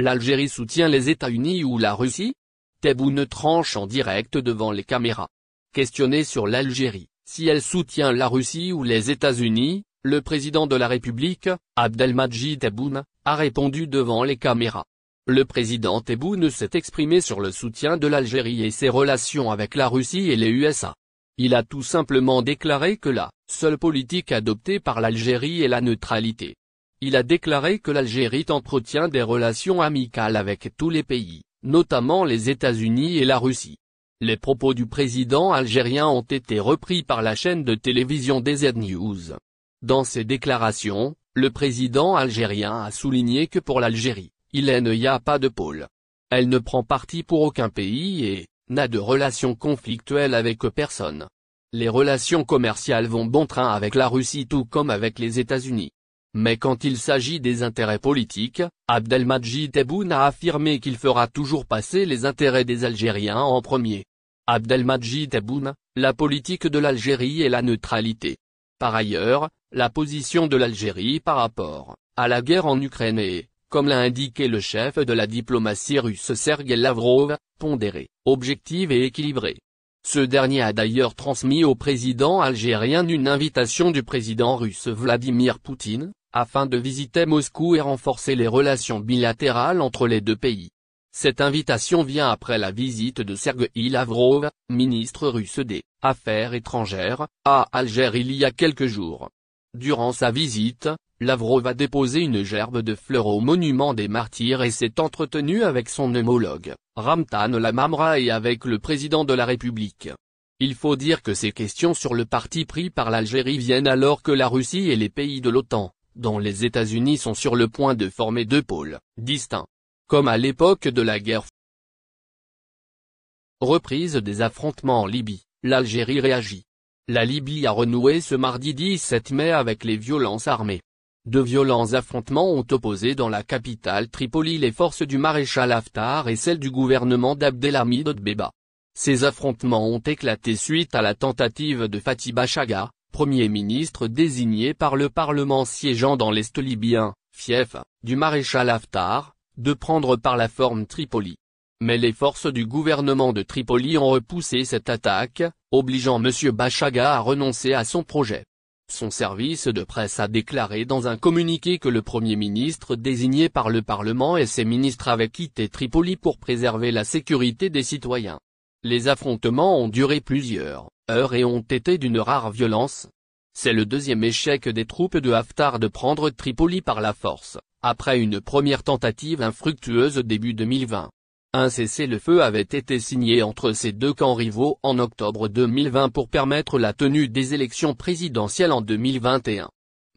L'Algérie soutient les États-Unis ou la Russie Tebboune tranche en direct devant les caméras. Questionné sur l'Algérie, si elle soutient la Russie ou les États-Unis, le président de la République, Abdelmadjid Tebboune, a répondu devant les caméras. Le président Tebboune s'est exprimé sur le soutien de l'Algérie et ses relations avec la Russie et les USA. Il a tout simplement déclaré que la seule politique adoptée par l'Algérie est la neutralité. Il a déclaré que l'Algérie entretient des relations amicales avec tous les pays, notamment les États-Unis et la Russie. Les propos du président algérien ont été repris par la chaîne de télévision DZ News. Dans ses déclarations, le président algérien a souligné que pour l'Algérie, il n'y a pas de pôle. Elle ne prend parti pour aucun pays et, n'a de relations conflictuelles avec personne. Les relations commerciales vont bon train avec la Russie tout comme avec les États-Unis. Mais quand il s'agit des intérêts politiques, Abdelmadjid Tebboune a affirmé qu'il fera toujours passer les intérêts des Algériens en premier. Abdelmajid Tebboune, la politique de l'Algérie et la neutralité. Par ailleurs, la position de l'Algérie par rapport à la guerre en Ukraine est, comme l'a indiqué le chef de la diplomatie russe Sergei Lavrov, pondérée, objective et équilibrée. Ce dernier a d'ailleurs transmis au président algérien une invitation du président russe Vladimir Poutine, afin de visiter Moscou et renforcer les relations bilatérales entre les deux pays. Cette invitation vient après la visite de Sergueï Lavrov, ministre russe des Affaires étrangères, à Alger il y a quelques jours. Durant sa visite, Lavrov a déposé une gerbe de fleurs au monument des martyrs et s'est entretenu avec son homologue, Ramtan Lamamra et avec le président de la République. Il faut dire que ces questions sur le parti pris par l'Algérie viennent alors que la Russie et les pays de l'OTAN dont les États-Unis sont sur le point de former deux pôles, distincts. Comme à l'époque de la guerre. Reprise des affrontements en Libye, l'Algérie réagit. La Libye a renoué ce mardi 17 mai avec les violences armées. De violents affrontements ont opposé dans la capitale Tripoli les forces du maréchal Haftar et celles du gouvernement d'Abdelhamid Beba. Ces affrontements ont éclaté suite à la tentative de Fatiba Bachaga, premier ministre désigné par le Parlement siégeant dans l'Est libyen, fief, du maréchal Haftar, de prendre par la forme Tripoli. Mais les forces du gouvernement de Tripoli ont repoussé cette attaque, obligeant M. Bachaga à renoncer à son projet. Son service de presse a déclaré dans un communiqué que le Premier ministre désigné par le Parlement et ses ministres avaient quitté Tripoli pour préserver la sécurité des citoyens. Les affrontements ont duré plusieurs heures et ont été d'une rare violence. C'est le deuxième échec des troupes de Haftar de prendre Tripoli par la force, après une première tentative infructueuse début 2020. Un cessez-le-feu avait été signé entre ces deux camps rivaux en octobre 2020 pour permettre la tenue des élections présidentielles en 2021.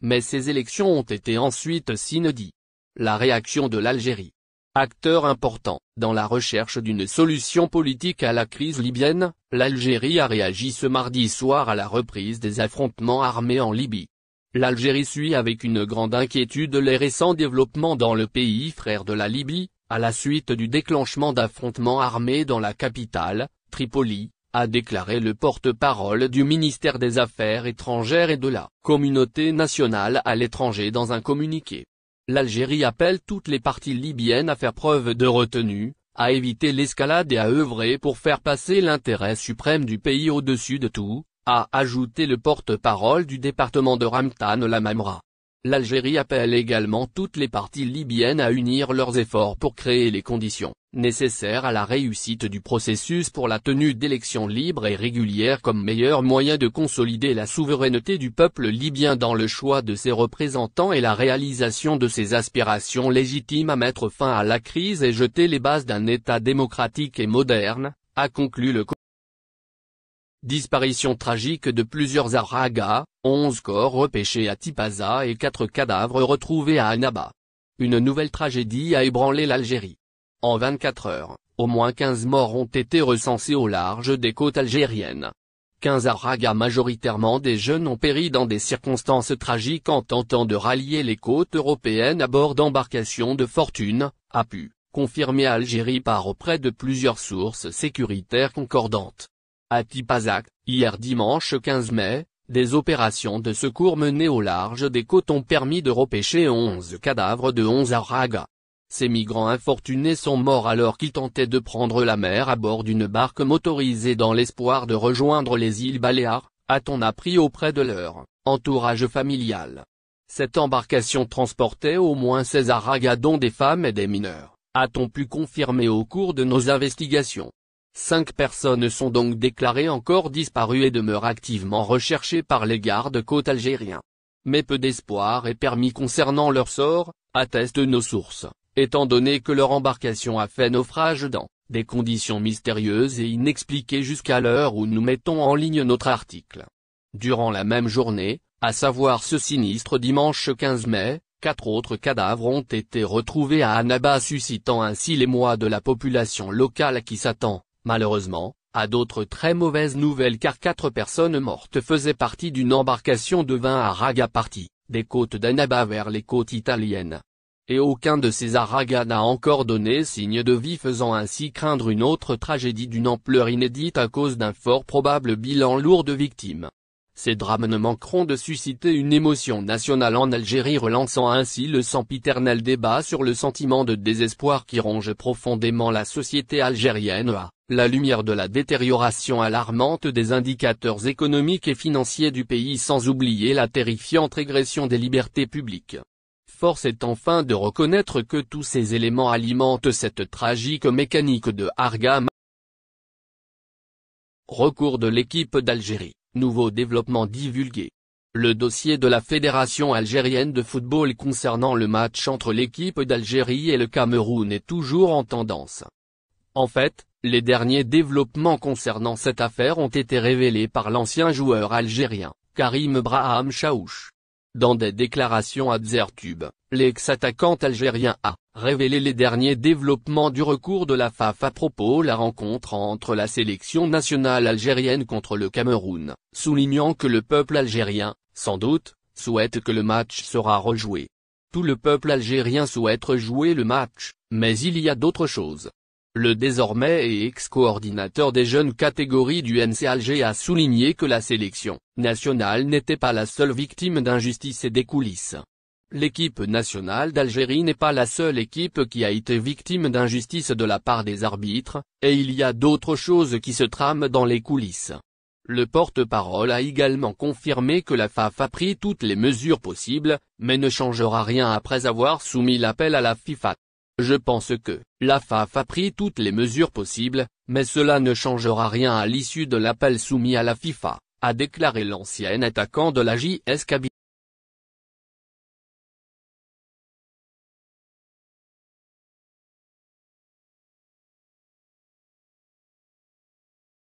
Mais ces élections ont été ensuite synodies. La réaction de l'Algérie, Acteur important, dans la recherche d'une solution politique à la crise libyenne, l'Algérie a réagi ce mardi soir à la reprise des affrontements armés en Libye. L'Algérie suit avec une grande inquiétude les récents développements dans le pays frère de la Libye, à la suite du déclenchement d'affrontements armés dans la capitale, Tripoli, a déclaré le porte-parole du ministère des Affaires étrangères et de la Communauté nationale à l'étranger dans un communiqué l'Algérie appelle toutes les parties libyennes à faire preuve de retenue, à éviter l'escalade et à œuvrer pour faire passer l'intérêt suprême du pays au-dessus de tout, a ajouté le porte-parole du département de Ramtan Lamamra. L'Algérie appelle également toutes les parties libyennes à unir leurs efforts pour créer les conditions, nécessaires à la réussite du processus pour la tenue d'élections libres et régulières comme meilleur moyen de consolider la souveraineté du peuple libyen dans le choix de ses représentants et la réalisation de ses aspirations légitimes à mettre fin à la crise et jeter les bases d'un État démocratique et moderne, a conclu le Disparition tragique de plusieurs Aragas, 11 corps repêchés à Tipaza et 4 cadavres retrouvés à Anaba. Une nouvelle tragédie a ébranlé l'Algérie. En 24 heures, au moins 15 morts ont été recensés au large des côtes algériennes. 15 Aragas majoritairement des jeunes ont péri dans des circonstances tragiques en tentant de rallier les côtes européennes à bord d'embarcations de fortune, a pu confirmer Algérie par auprès de plusieurs sources sécuritaires concordantes. À Tipazac, hier dimanche 15 mai, des opérations de secours menées au large des côtes ont permis de repêcher 11 cadavres de 11 aragas. Ces migrants infortunés sont morts alors qu'ils tentaient de prendre la mer à bord d'une barque motorisée dans l'espoir de rejoindre les îles Baléares, a-t-on appris auprès de leur entourage familial. Cette embarcation transportait au moins 16 aragas dont des femmes et des mineurs, a-t-on pu confirmer au cours de nos investigations. Cinq personnes sont donc déclarées encore disparues et demeurent activement recherchées par les gardes-côtes algériens. Mais peu d'espoir est permis concernant leur sort, attestent nos sources, étant donné que leur embarcation a fait naufrage dans des conditions mystérieuses et inexpliquées jusqu'à l'heure où nous mettons en ligne notre article. Durant la même journée, à savoir ce sinistre dimanche 15 mai, quatre autres cadavres ont été retrouvés à Annaba suscitant ainsi les l'émoi de la population locale qui s'attend, Malheureusement, à d'autres très mauvaises nouvelles car quatre personnes mortes faisaient partie d'une embarcation de vin à Ragaparti, des côtes d'Annaba vers les côtes italiennes. Et aucun de ces aragas n'a encore donné signe de vie faisant ainsi craindre une autre tragédie d'une ampleur inédite à cause d'un fort probable bilan lourd de victimes. Ces drames ne manqueront de susciter une émotion nationale en Algérie relançant ainsi le sempiternel débat sur le sentiment de désespoir qui ronge profondément la société algérienne la lumière de la détérioration alarmante des indicateurs économiques et financiers du pays sans oublier la terrifiante régression des libertés publiques. Force est enfin de reconnaître que tous ces éléments alimentent cette tragique mécanique de Hargam. Recours de l'équipe d'Algérie, nouveau développement divulgué. Le dossier de la Fédération algérienne de football concernant le match entre l'équipe d'Algérie et le Cameroun est toujours en tendance. En fait, les derniers développements concernant cette affaire ont été révélés par l'ancien joueur algérien, Karim Braham Chaouch. Dans des déclarations à Zertube, l'ex-attaquant algérien a révélé les derniers développements du recours de la FAF à propos la rencontre entre la sélection nationale algérienne contre le Cameroun, soulignant que le peuple algérien, sans doute, souhaite que le match sera rejoué. Tout le peuple algérien souhaite rejouer le match, mais il y a d'autres choses. Le désormais et ex-coordinateur des jeunes catégories du NC Alger a souligné que la sélection nationale n'était pas la seule victime d'injustice et des coulisses. L'équipe nationale d'Algérie n'est pas la seule équipe qui a été victime d'injustice de la part des arbitres, et il y a d'autres choses qui se trament dans les coulisses. Le porte-parole a également confirmé que la FAF a pris toutes les mesures possibles, mais ne changera rien après avoir soumis l'appel à la FIFA. Je pense que, la FAF a pris toutes les mesures possibles, mais cela ne changera rien à l'issue de l'appel soumis à la FIFA, a déclaré l'ancien attaquant de la JSKB.